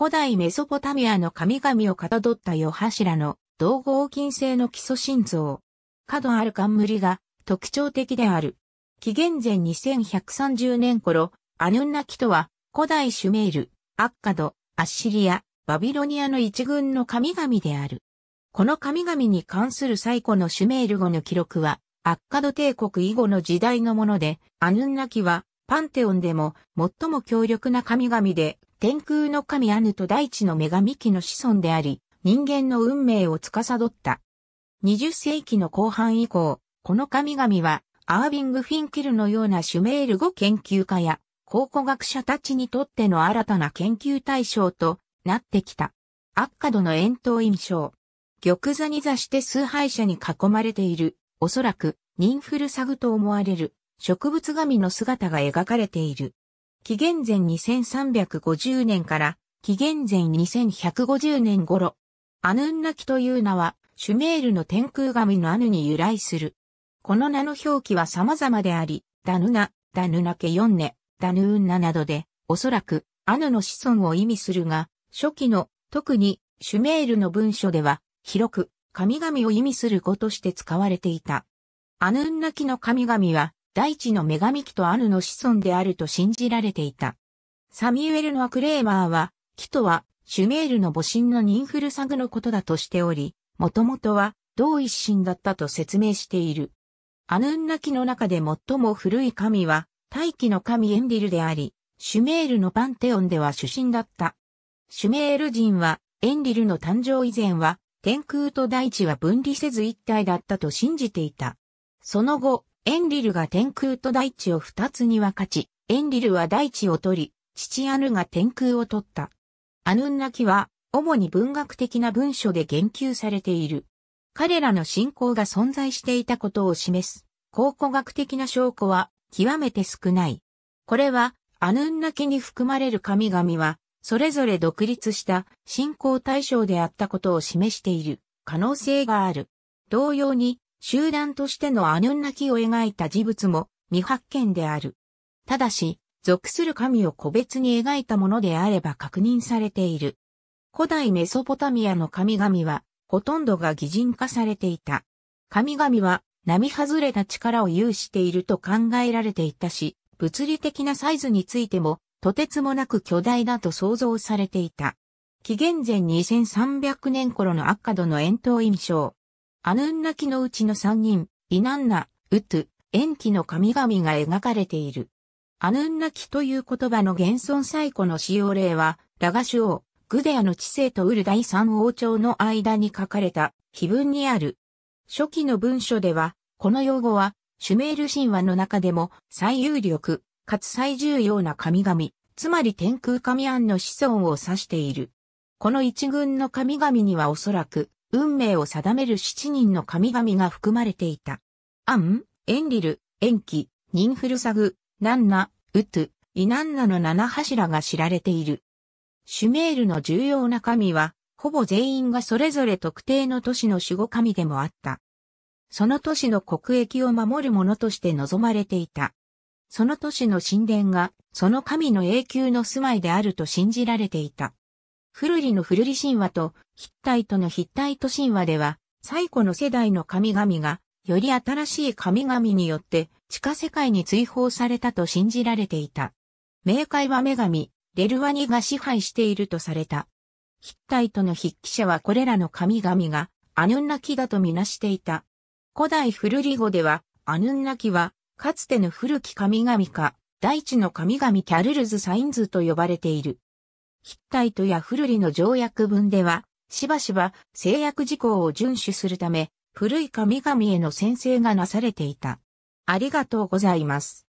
古代メソポタミアの神々をかたどったシ柱の銅合金製の基礎心臓。角ある冠が特徴的である。紀元前2130年頃、アヌンナキとは古代シュメール、アッカド、アッシリア、バビロニアの一群の神々である。この神々に関する最古のシュメール語の記録は、アッカド帝国以後の時代のもので、アヌンナキはパンテオンでも最も強力な神々で、天空の神アヌと大地の女神機の子孫であり、人間の運命を司った。20世紀の後半以降、この神々は、アービング・フィンキルのようなシュメール語研究家や考古学者たちにとっての新たな研究対象となってきた。アッカドの円筒印象。玉座に座して崇拝者に囲まれている、おそらく、ニンフルサグと思われる、植物神の姿が描かれている。紀元前2350年から紀元前2150年頃。アヌンナキという名は、シュメールの天空神のアヌに由来する。この名の表記は様々であり、ダヌナ、ダヌナケヨンネ、ダヌンナなどで、おそらく、アヌの子孫を意味するが、初期の、特に、シュメールの文書では、広く、神々を意味する語として使われていた。アヌンナキの神々は、大地の女神キとアヌの子孫であると信じられていた。サミュエルのアクレーマーは、キとはシュメールの母神のニンフルサグのことだとしており、もともとは同一神だったと説明している。アヌンナキの中で最も古い神は、大気の神エンディルであり、シュメールのパンテオンでは主神だった。シュメール人は、エンリルの誕生以前は、天空と大地は分離せず一体だったと信じていた。その後、エンリルが天空と大地を二つに分かち、エンリルは大地を取り、父アヌが天空を取った。アヌンナキは、主に文学的な文書で言及されている。彼らの信仰が存在していたことを示す、考古学的な証拠は極めて少ない。これは、アヌンナキに含まれる神々は、それぞれ独立した信仰対象であったことを示している可能性がある。同様に、集団としてのアニョンナキを描いた事物も未発見である。ただし、属する神を個別に描いたものであれば確認されている。古代メソポタミアの神々は、ほとんどが擬人化されていた。神々は、並外れた力を有していると考えられていたし、物理的なサイズについても、とてつもなく巨大だと想像されていた。紀元前2300年頃のアッカドの円筒印象、アヌンナキのうちの三人、イナンナ、ウトゥ、エンキの神々が描かれている。アヌンナキという言葉の現存最古の使用例は、ラガシュ王、グデアの知性とウル第三王朝の間に書かれた碑文にある。初期の文書では、この用語は、シュメール神話の中でも最有力、かつ最重要な神々、つまり天空神アンの子孫を指している。この一群の神々にはおそらく、運命を定める七人の神々が含まれていた。アン、エンリル、エンキ、ニンフルサグ、ナンナ、ウトゥ、イナンナの七柱が知られている。シュメールの重要な神は、ほぼ全員がそれぞれ特定の都市の守護神でもあった。その都市の国益を守る者として望まれていた。その都市の神殿が、その神の永久の住まいであると信じられていた。フルリのフルリ神話とヒッタイトのヒッタイト神話では、最古の世代の神々が、より新しい神々によって地下世界に追放されたと信じられていた。冥界は女神、レルワニが支配しているとされた。ヒッタイトの筆記者はこれらの神々がアヌンナキだとみなしていた。古代フルリ語では、アヌンナキは、かつての古き神々か、大地の神々キャルルズ・サインズと呼ばれている。ヒッタイトやフルリの条約文では、しばしば制約事項を遵守するため、古い神々への宣誓がなされていた。ありがとうございます。